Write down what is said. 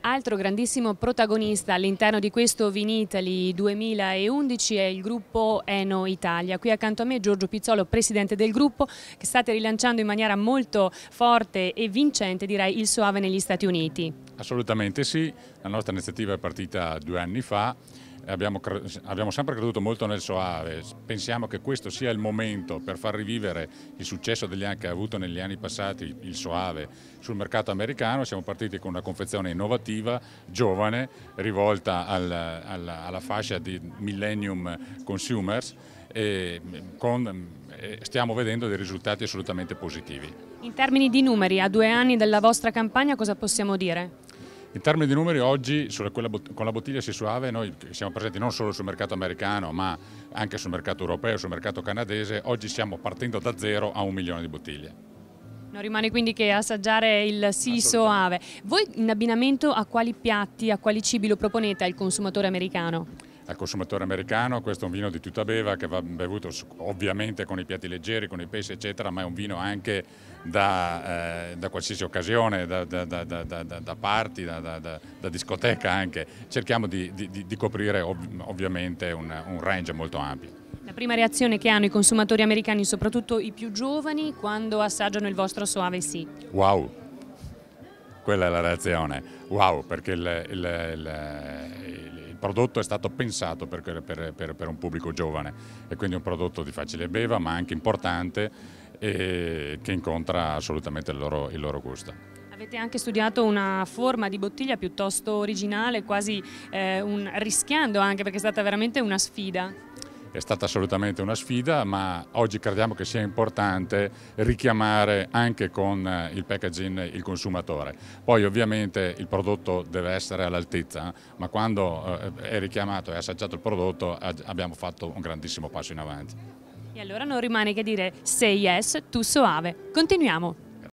Altro grandissimo protagonista all'interno di questo Vinitali 2011 è il gruppo Eno Italia. Qui accanto a me Giorgio Pizzolo, presidente del gruppo, che state rilanciando in maniera molto forte e vincente direi il Soave negli Stati Uniti. Assolutamente sì, la nostra iniziativa è partita due anni fa abbiamo, abbiamo, sempre creduto molto nel Soave, pensiamo che questo sia il momento per far rivivere il successo che ha avuto negli anni passati il Soave sul mercato americano, siamo partiti con una confezione innovativa, giovane, rivolta al, al, alla fascia di millennium consumers e con, stiamo vedendo dei risultati assolutamente positivi. In termini di numeri, a due anni della vostra campagna cosa possiamo dire? In termini di numeri oggi con la bottiglia si suave noi siamo presenti non solo sul mercato americano ma anche sul mercato europeo, sul mercato canadese, oggi siamo partendo da zero a un milione di bottiglie. Non rimane quindi che assaggiare il Siso Ave. Voi in abbinamento a quali piatti, a quali cibi lo proponete al consumatore americano? al consumatore americano, questo è un vino di tutta beva che va bevuto ovviamente con i piatti leggeri, con i pesci eccetera, ma è un vino anche da, eh, da qualsiasi occasione, da, da, da party, da, discoteca anche. Cerchiamo di, di, di coprire ov ovviamente un, un range molto ampio. La prima reazione che hanno i consumatori americani, soprattutto i più giovani, quando assaggiano il vostro Soave Sì? Wow, quella è la reazione, wow, perché il, il, il, il prodotto è stato pensato per, per, per, per, un pubblico giovane e quindi un prodotto di facile beva ma anche importante e che incontra assolutamente il loro, il loro gusto. Avete anche studiato una forma di bottiglia piuttosto originale, quasi eh, un, rischiando anche perché è stata veramente una sfida. È stata assolutamente una sfida, ma oggi crediamo che sia importante richiamare anche con eh, il packaging il consumatore. Poi ovviamente il prodotto deve essere all'altezza, ma quando eh, è richiamato e assaggiato il prodotto abbiamo fatto un grandissimo passo in avanti. E allora non rimane che dire sei yes, tu soave. Continuiamo.